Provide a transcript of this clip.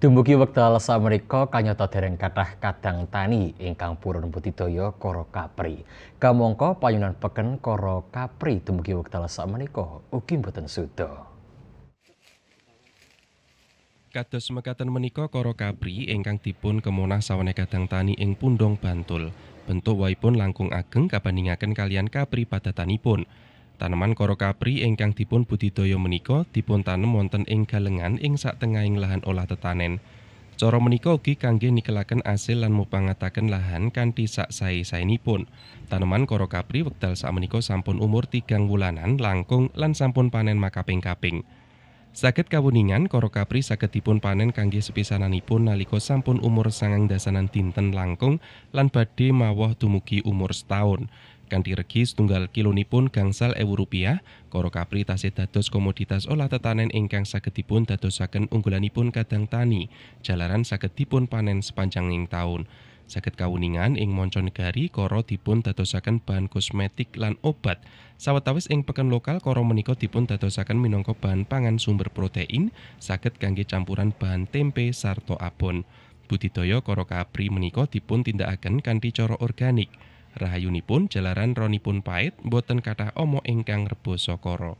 Dumugi wektal sak menika kanyata dereng kathah kadang tani ingkang purun budidaya Koro Kapri. Kamangka payunan peken Koro Kapri dumugi wektal sak menika ugi boten suda. Kados mekaten menika Koro Kapri ingkang dipun kemonah sawene kadang tani ing Pundong Bantul. Bentuk waipun langkung ageng kabandingaken kalian Kapri tani pun. Tanaman koro kapri ingkang dipun budidaya menika dipun tanem wonten ing galengan ing satengahing lahan olah tetanen. Cara menika ugi kangge nikelaken asil lan mupangataken lahan kanthi sak sae-saenipun. Tanaman koro kapri wekdal meniko sampun umur tigang wulanan langkung lan sampun panen makaping-kaping. Sakit kawuningan Koro Kapri saged dipun panen kangge sepisananipun naliko sampun umur sangang dasanan dinten langkung lan badhe mawah dumugi umur setahun. Kanthi regi setunggal kilonipun gangsal ewu rupiah, Koro Kapri tasih dados komoditas olah tetanen ingkang saged dipun dadosaken unggulanipun kadang tani, jalaran saged dipun panen sepanjang ing taun. Sakit kawuningan ing Mancanegari koro dipun dadosaken bahan kosmetik lan obat. Sawetawis ing peken lokal koro menika dipun dadosaken minangka bahan pangan sumber protein, sakit kangge campuran bahan tempe sarto abon. Budidaya koro kapri menika dipun tindakaken kanthi cara organik. Rahayunipun jalaran ronipun pait boten kata omo ingkang rebo sokoro.